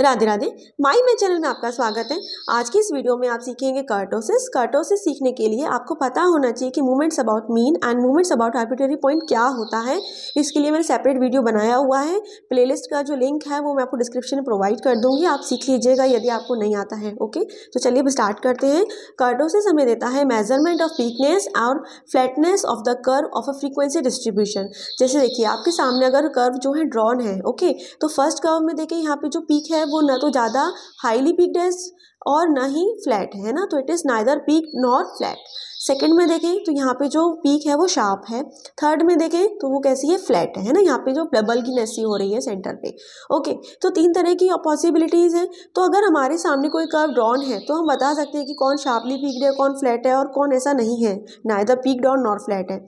Radhe Radhe my मे channel में आपका स्वागत है आज की इस वीडियो में आप सीखेंगे कर्टोसिस कर्टोसिस सीखने के लिए आपको पता होना चाहिए कि movements about mean and movements about arbitrary point क्या होता है इसके लिए मैंने सेपरेट वीडियो बनाया हुआ है प्लेलिस्ट का जो लिंक है वो मैं आपको डिस्क्रिप्शन में प्रोवाइड कर दूंगी आप सीख लीजिएगा यदि आपको नहीं आता है ओके तो चलिए अब स्टार्ट करते हैं कर्टोसिस हमें देता है मेजरमेंट ऑफ वीकनेस और flatness of the curve of a frequency distribution जैसे देखिए आपके सामने अगर कर्व जो है ड्रॉन है ओके तो फर्स्ट कर्व में देखिए यहाँ पे जो पीक है है वो ना तो ज़्यादा हाईली पिक्ड है और ना ही फ्लैट है ना तो it is neither peak nor flat second में देखें तो यहाँ पे जो पीक है वो शार्प है थर्ड में देखें तो वो कैसी है फ्लैट है ना यहाँ पे जो डबल की नसी हो रही है सेंटर पे ओके तो तीन तरह की पॉसिबिलिटीज़ हैं तो अगर हमारे सामने कोई कर्व ड्रॉन है तो हम बता सकते हैं कि कौन शार्पली पीकड है कौन फ्लैट है और कौन ऐसा नहीं है ना इधर पीकड और नॉर फ्लैट है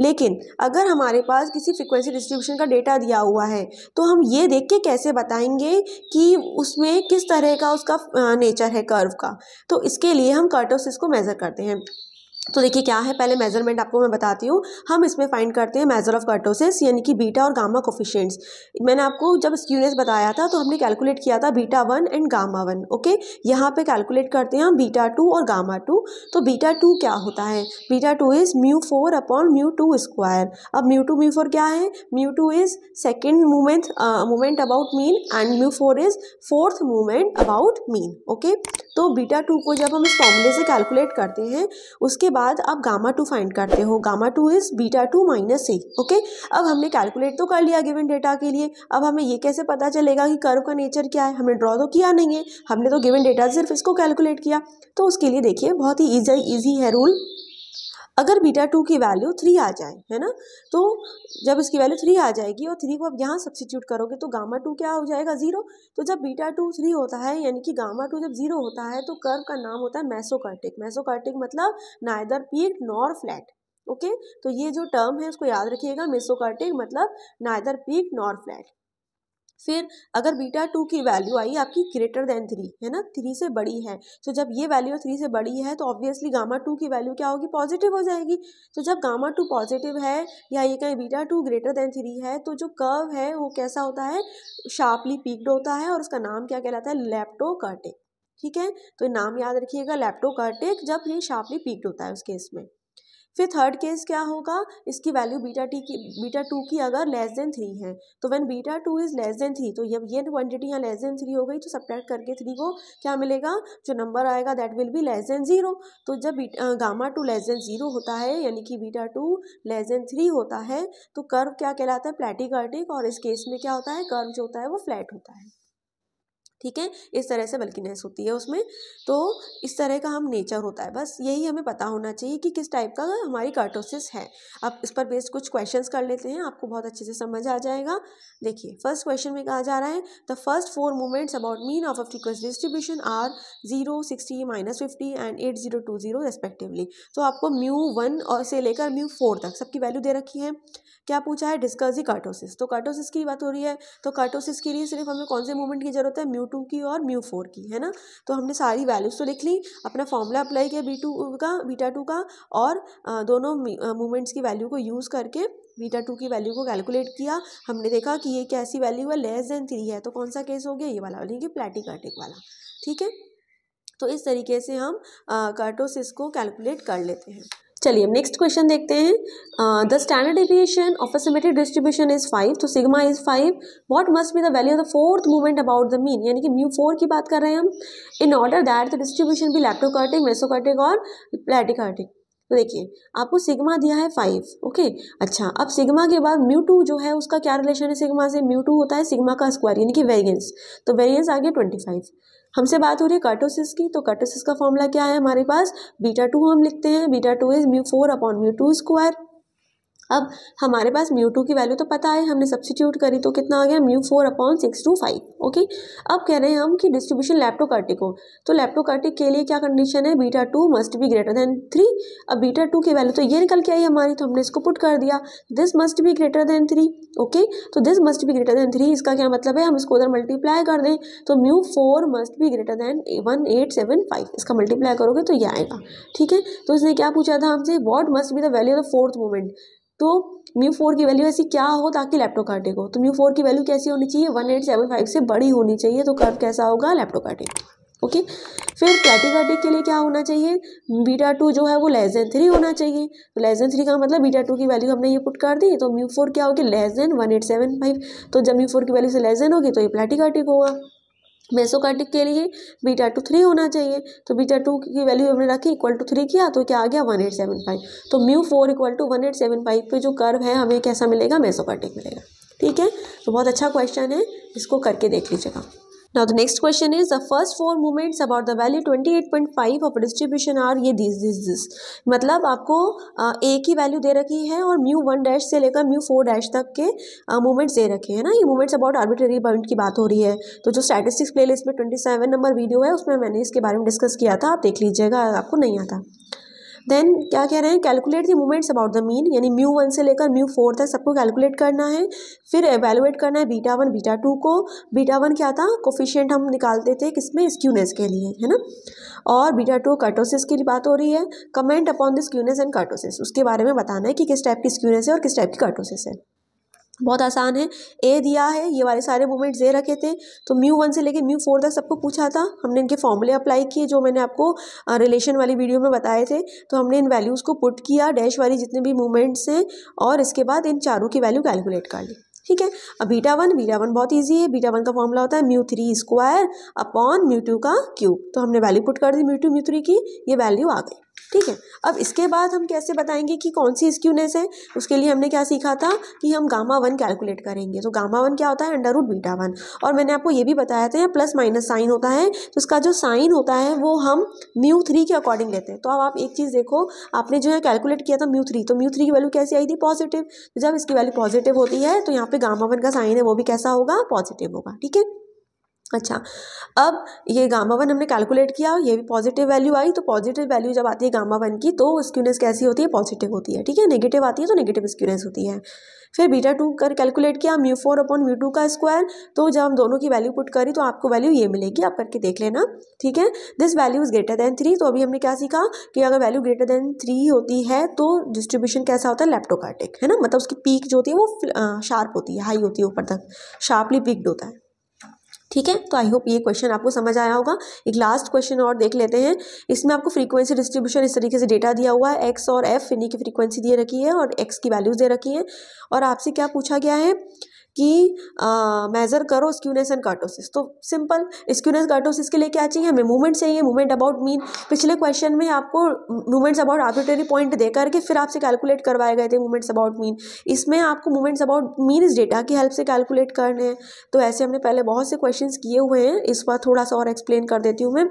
लेकिन अगर हमारे पास किसी फ्रिक्वेंसी डिस्ट्रीब्यूशन का डेटा दिया हुआ है तो हम ये देख के कैसे बताएंगे कि उसमें किस तरह का उसका नेचर है कर्व का तो इसके लिए हम कर्टोसिस को मेज़र करते हैं तो देखिए क्या है पहले मेजरमेंट आपको मैं बताती हूँ हम इसमें फाइंड करते हैं मेजर ऑफ कर्टोसिस यानी कि बीटा और गामा कोफिशेंट्स मैंने आपको जब स्क्यूनेस बताया था तो हमने कैलकुलेट किया था beta one and gamma one okay यहाँ पे कैलकुलेट करते हैं हम बीटा टू और गामा टू तो बीटा टू क्या होता है beta two is mu four upon mu two square अब म्यू टू म्यू फोर क्या है mu two is second movement movement about mean and mu four is fourth movement about mean okay तो beta two को जब हम इस फॉर्मूले से कैलकुलेट करते हैं उसके बाद आप गामा टू फाइंड करते हो gamma two is beta two minus a okay अब हमने कैलकुलेट तो कर लिया गिवन डेटा के लिए अब हमें ये कैसे पता चलेगा कि कर्व का नेचर क्या है हमने ड्रॉ तो किया नहीं है हमने तो गिवन डेटा सिर्फ इसको कैलकुलेट किया तो उसके लिए देखिए बहुत ही ईजी ईजी है रूल अगर बीटा टू की वैल्यू थ्री आ जाए है ना तो जब इसकी वैल्यू थ्री आ जाएगी और थ्री को आप यहाँ सब्सिट्यूट करोगे तो गामा टू क्या हो जाएगा ज़ीरो तो जब बीटा टू थ्री होता है यानी कि गामा टू जब ज़ीरो होता है तो कर्व का नाम होता है मैसोकार्टिक मैसोकार्टिक मतलब neither peak nor flat okay तो ये जो टर्म है उसको याद रखिएगा मेसोकार्टिक मतलब नाइदर पीक नॉर फ्लैट फिर अगर बीटा टू की वैल्यू आई आपकी ग्रेटर देन थ्री है ना थ्री से बड़ी है तो जब ये वैल्यू थ्री से बड़ी है तो ऑब्वियसली गामा टू की वैल्यू क्या होगी पॉजिटिव हो जाएगी तो जब गामा टू पॉजिटिव है या ये कहें beta two greater than three है तो जो कर्व है वो कैसा होता है शार्पली पीकड होता है और उसका नाम क्या कहलाता है लेप्टो ठीक है तो नाम याद रखिएगा लेप्टो जब ये शार्पली पीकड होता है उस केस में फिर थर्ड केस क्या होगा इसकी वैल्यू बीटा टी की बीटा टू की अगर लेस देन थ्री है तो one beta two is less than three तो जब ये क्वान्टिटी यहाँ लेस देन थ्री हो गई तो सब्ट्रैक्ट करके थ्री को क्या मिलेगा जो नंबर आएगा that will be less than zero तो जब gamma two less than zero होता है यानी कि beta two less than three होता है तो कर्व क्या कहलाता है प्लेटिकार्टिक और इस केस में क्या होता है कर्व जो होता है वो फ्लैट होता है ठीक है इस तरह से बल्किनेस होती है उसमें तो इस तरह का हम नेचर होता है बस यही हमें पता होना चाहिए कि किस टाइप का हमारी कार्टोसिस है अब इस पर बेस्ड कुछ क्वेश्चंस कर लेते हैं आपको बहुत अच्छे से समझ आ जाएगा देखिए फर्स्ट क्वेश्चन में कहा जा रहा है the first four movements about mean of a frequency distribution are zero sixty minus fifty and eight zero two zero respectively तो आपको म्यू वन और से लेकर म्यू फोर तक सबकी वैल्यू दे रखी है क्या पूछा है डिस्कर्जी कार्टोसिस तो कार्टोसिस की बात हो रही है तो कार्टोसिस के लिए सिर्फ हमें कौन से मूवमेंट की जरूरत है म्यू म्यू टू की और म्यू फोर की है ना तो हमने सारी वैल्यूज़ तो लिख ली अपना फॉर्मूला अप्लाई किया बी टू का बीटा टू का और दोनों मूवमेंट्स की वैल्यू को यूज़ करके बीटा टू की वैल्यू को कैलकुलेट किया हमने देखा कि ये कैसी वैल्यू है लेस देन थ्री है तो कौन सा केस हो गया ये वाला यानी कि प्लेटिकार्टिक वाला ठीक है तो इस तरीके से हम कार्टोसिस को कैलकुलेट कर लेते हैं चलिए नेक्स्ट क्वेश्चन देखते हैं the standard deviation of a symmetric distribution is five तो sigma is five what must be the value of the fourth movement about the mean यानी कि म्यू फोर की बात कर रहे हैं हम in order that the distribution भी लैप्टोकर्टिक मेसोकार्टिक और प्लेटिकार्टिक तो देखिए आपको सिग्मा दिया है फाइव ओके अच्छा अब सिग्मा के बाद म्यू टू जो है उसका क्या रिलेशन है सिग्मा से म्यू टू होता है सिग्मा का स्क्वायर यानी कि वेरियंस तो वेरियंस आ गया ट्वेंटी फाइव हमसे बात हो रही है कर्टोसिस की तो कर्टोसिस का फॉर्मूला क्या है हमारे पास बीटा टू हम लिखते हैं beta two is mu four upon mu two square अब हमारे पास म्यू टू की वैल्यू तो पता है हमने सब्सिट्यूट करी तो कितना आ गया mu four upon six two five okay अब कह रहे हैं हम कि डिस्ट्रीब्यूशन लैप्टोकार्टिक हो तो लैप्टोकार्टिक के लिए क्या कंडीशन है beta two must be greater than three अब बीटा टू की वैल्यू तो ये निकल के आई हमारी तो हमने इसको पुट कर दिया this must be greater than three okay तो this must be greater than three इसका क्या मतलब है हम इसको उधर मल्टीप्लाई कर दें तो mu four must be greater than one eight seven five इसका मल्टीप्लाई करोगे तो ये आएगा ठीक है तो इसने क्या पूछा था हमसे what must be the value of the fourth moment तो म्यू फोर की वैल्यू ऐसी क्या हो ताकि लैपटॉप काटे को तो म्यू फोर की वैल्यू कैसी होनी चाहिए वन एट सेवन फाइव से बड़ी होनी चाहिए तो कर्व कैसा होगा लैपटॉप काटे ओके फिर प्लेटिकार्टिक के लिए क्या होना चाहिए बीटा टू जो है वो लेस देन थ्री होना चाहिए तो लेस देन थ्री का मतलब बीटा टू की वैल्यू हमने ये पुट कर दी तो म्यू फोर क्या होगी less than one eight seven five तो जब म्यू फोर की वैल्यू से लेस देन होगी तो ये प्लेटिकार्टिक होगा मेसोकार्डिक के लिए बीटा टू थ्री होना चाहिए तो बीटा टू की वैल्यू हमने रखी इक्वल टू थ्री किया तो क्या आ गया वन एट सेवन फाइव तो mu four equal to one eight seven five पर जो कर्व है हमें कैसा मिलेगा मेसोकार्डिक मिलेगा ठीक है तो बहुत अच्छा क्वेश्चन है इसको करके देख लीजिएगा Now the next question is the first four movements about the value 28.5 of distribution are ये दिस दिस दिस मतलब आपको ए की वैल्यू दे रखी है और म्यू वन डैश से लेकर म्यू फोर डैश तक के मूवमेंट्स दे रखे हैं ना ये मूवमेंट्स अबाउट आर्बिटरी पॉइंट की बात हो रही है तो जो स्टैटिस्टिक्स प्ले लिस्ट में ट्वेंटी सेवन नंबर वीडियो है उसमें मैंने इसके बारे में डिस्कस किया था आप देख लीजिएगा आपको नहीं आता देन क्या कह रहे हैं calculate the movements about the mean यानी म्यू वन से लेकर म्यू फोर तक सबको कैलकुलेट करना है फिर एवेलुएट करना है बीटा वन बीटा टू को बीटा वन क्या था कोफिशियंट हम निकालते थे किसमें स्क्यूनेस के लिए है ना और बीटा टू कर्टोसिस की बात हो रही है comment upon the skewness and kurtosis उसके बारे में बताना है कि किस टाइप की स्क्यूनेस है और किस टाइप की कर्टोसिस है बहुत आसान है ए दिया है ये वाले सारे मूवमेंट्स दे रखे थे तो म्यू वन से लेकर म्यू फोर तक सबको पूछा था हमने इनके फॉर्मूले अप्लाई किए जो मैंने आपको रिलेशन वाली वीडियो में बताए थे तो हमने इन वैल्यूज़ को पुट किया डैश वाली जितने भी मूवमेंट्स हैं और इसके बाद इन चारों की वैल्यू कैलकुलेट कर ली ठीक है अब बीटा वन बीटा वन बहुत इजी है बीटा वन का फॉर्मूला होता है mu three square upon mu two का क्यूब तो हमने वैल्यू पुट कर दी म्यू टू म्यू थ्री की ये वैल्यू आ गई ठीक है अब इसके बाद हम कैसे बताएंगे कि कौन सी स्क्यूनेस है उसके लिए हमने क्या सीखा था कि हम गामा वन कैलकुलेट करेंगे तो गामा वन क्या होता है अंडर रूट बीटा वन और मैंने आपको ये भी बताया था प्लस माइनस साइन होता है तो उसका जो साइन होता है वो हम म्यू थ्री के अकॉर्डिंग लेते हैं तो अब आप एक चीज़ देखो आपने जो है कैलकुलेट किया था म्यू थ्री तो म्यू थ्री की वैल्यू कैसी आई थी पॉजिटिव जब इसकी वैल्यू पॉजिटिव होती है तो यहाँ पे गामा वन का साइन है वो भी कैसा होगा पॉजिटिव होगा ठीक है अच्छा अब ये गामा वन हमने कैलकुलेट किया ये भी पॉजिटिव वैल्यू आई तो पॉजिटिव वैल्यू जब आती है गामा वन की तो स्क्यूनेस कैसी होती है पॉजिटिव होती है ठीक है नेगेटिव आती है तो नेगेटिव स्क्यूनेस होती है फिर बीटा टू कर कैलकुलेट किया mu four upon mu two का स्क्वायर तो जब हम दोनों की वैल्यू पुट करी तो आपको वैल्यू ये मिलेगी आप करके देख लेना ठीक है this value is greater than three तो अभी हमने क्या सीखा कि अगर वैल्यू ग्रेटर देन थ्री होती है तो डिस्ट्रीब्यूशन कैसा होता है लेप्टोकार्टिक है ना मतलब उसकी पीक जो होती है वो शार्प होती है हाई होती है ऊपर तक शार्पली पिक्ड होता है ठीक है तो आई होप ये क्वेश्चन आपको समझ आया होगा एक लास्ट क्वेश्चन और देख लेते हैं इसमें आपको फ्रीक्वेंसी डिस्ट्रीब्यूशन इस तरीके से डेटा दिया हुआ है एक्स और एफ इन्हीं की फ्रीक्वेंसी दे रखी है और एक्स की वैल्यूज दे रखी है और आपसे क्या पूछा गया है कि मेज़र करो स्क्यूनेस एंड कार्टोसिस तो सिंपल स्क्यूनेस कार्टोसिस के लिए क्या चाहिए हमें मूवमेंट चाहिए मूवमेंट अबाउट मीन पिछले क्वेश्चन में आपको मूवमेंट्स अबाउट आर्बिटरी पॉइंट दे करके फिर आपसे कैलकुलेट करवाए गए थे मूवमेंट्स अबाउट मीन इसमें आपको मूवमेंट्स अबाउट मीन इस डेटा की हेल्प से कैलकुलेट करने हैं तो ऐसे हमने पहले बहुत से क्वेश्चन किए हुए हैं इस बार थोड़ा सा और एक्सप्लेन कर देती हूँ मैं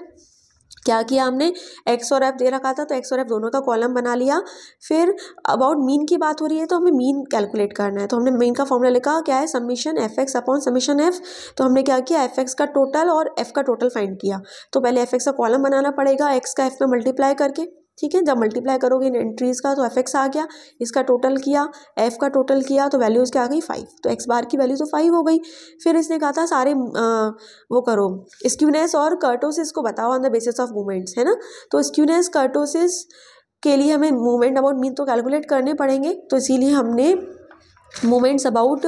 क्या किया हमने एक्स और एफ दे रखा था तो एक्स और एफ दोनों का कॉलम बना लिया फिर अबाउट मीन की बात हो रही है तो हमें मीन कैलकुलेट करना है तो हमने मीन का फॉर्मूला लिखा क्या है summation F X upon summation F तो हमने क्या किया एफ एक्स का टोटल और एफ का टोटल फाइंड किया तो पहले एफ एक्स का कॉलम बनाना पड़ेगा एक्स का एफ में मल्टीप्लाई करके ठीक है जब मल्टीप्लाई करोगे इन एंट्रीज़ का तो एफ एक्स आ गया इसका टोटल किया एफ का टोटल किया तो वैल्यूज़ क्या आ गई फाइव तो एक्स बार की वैल्यू तो फाइव हो गई फिर इसने कहा था सारे आ, वो करो स्क्यूनेस और कर्टोसिस को बताओ on the basis of movements है ना तो स्क्यूनेस कर्टोसिस के लिए हमें मूवमेंट अबाउट मीन तो कैलकुलेट करने पड़ेंगे तो इसीलिए हमने मूवमेंट्स अबाउट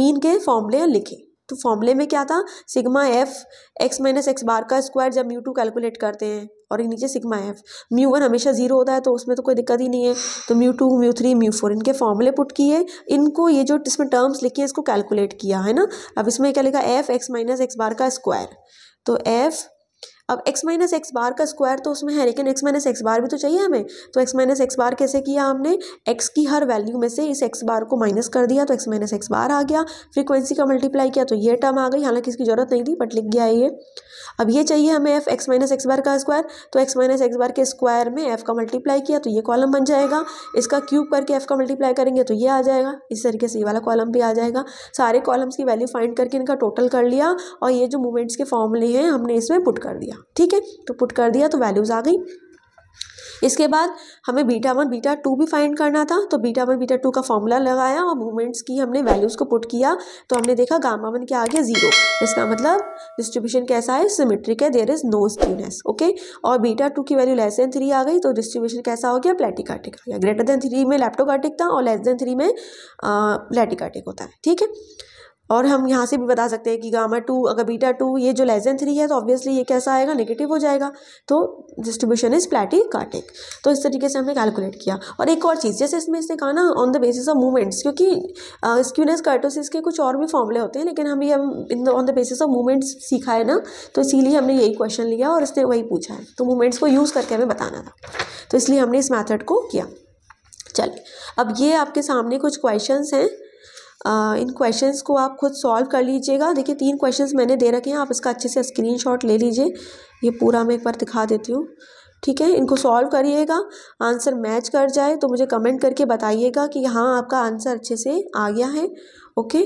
मीन के फॉर्मूले लिखे तो फॉर्मूले में क्या था sigma F X minus X bar का स्क्वायर जब यू टू कैलकुलेट करते हैं और नीचे सिग्मा एफ म्यू वन हमेशा जीरो होता है तो उसमें तो कोई दिक्कत ही नहीं है तो mu two mu three mu four इनके फॉर्मूले पुट किए इनको ये जो इसमें टर्म्स लिखे हैं इसको कैलकुलेट किया है ना अब इसमें क्या लिखा F X minus X bar का स्क्वायर तो एफ अब एक्स माइनस एक्स बार का स्क्वायर तो उसमें है लेकिन एक्स माइनस एक्स बार भी तो चाहिए हमें तो एक्स माइनस एक्स बार कैसे किया हमने एक्स की हर वैल्यू में से इस एक्स बार को माइनस कर दिया तो एक्स माइनस एक्स बार आ गया फ्रीक्वेंसी का मल्टीप्लाई किया तो ये टर्म आ गई हालांकि इसकी जरूरत नहीं थी बट लिख गया ये अब ये चाहिए हमें F X minus X bar का स्क्वायर तो एक्स माइनस एक्स बार के स्क्वायर में एफ का मल्टीप्लाई किया तो ये कॉलम बन जाएगा इसका क्यूब करके एफ का मल्टीप्लाई करेंगे तो ये आ जाएगा इस तरीके से ये वाला कॉलम भी आ जाएगा सारे कॉलम्स की वैल्यू फाइंड करके इनका टोटल कर लिया और ये जो मूवमेंट्स के फॉर्मूले हैं हमने इसमें पुट कर दिया दिया ठीक है तो पुट कर दिया तो वैल्यूज़ आ गई इसके बाद हमें बीटा वन बीटा टू भी फाइंड करना था तो बीटा वन बीटा टू का फॉर्मूला लगाया और मूवमेंट्स की हमने वैल्यूज़ को पुट किया तो हमने देखा गामा वन के गया ज़ीरो इसका मतलब डिस्ट्रीब्यूशन कैसा है सिमेट्रिक है there is no skewness okay और बीटा टू की वैल्यू लेस देन थ्री आ गई तो डिस्ट्रीब्यूशन कैसा हो गया प्लेटिकार्टिक आ गया ग्रेटर देन थ्री में लैप्टोकार्टिक था और लेस देन थ्री में प्लेटिकार्टिक होता है ठीक है और हम यहाँ से भी बता सकते हैं कि गामा टू अगर बीटा टू ये जो लेस देन थ्री है तो ऑब्वियसली ये कैसा आएगा नेगेटिव हो जाएगा तो डिस्ट्रीब्यूशन इज प्लेटी कार्टिक तो इस तरीके से हमने कैलकुलेट किया और एक और चीज़ जैसे इसमें इसने कहा ना on the basis of movements क्योंकि स्क्यूनस कार्टोसिस के कुछ और भी फॉर्मले होते हैं लेकिन हम ये हम इन on the basis of movements सीखा है ना तो इसीलिए हमने यही क्वेश्चन लिया और इसने वही पूछा है तो मूवमेंट्स को यूज़ करके हमें बताना था तो इसलिए हमने इस मैथड को किया चलिए अब ये आपके सामने कुछ क्वेश्चन हैं इन क्वेश्चंस को आप खुद सॉल्व कर लीजिएगा देखिए तीन क्वेश्चंस मैंने दे रखे हैं आप इसका अच्छे से स्क्रीनशॉट ले लीजिए ये पूरा मैं एक बार दिखा देती हूँ ठीक है इनको सॉल्व करिएगा आंसर मैच कर जाए तो मुझे कमेंट करके बताइएगा कि हाँ आपका आंसर अच्छे से आ गया है ओके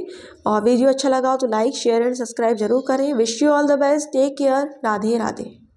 और वीडियो अच्छा लगा तो लाइक शेयर एंड सब्सक्राइब जरूर करें wish you all the best take care Radhe Radhe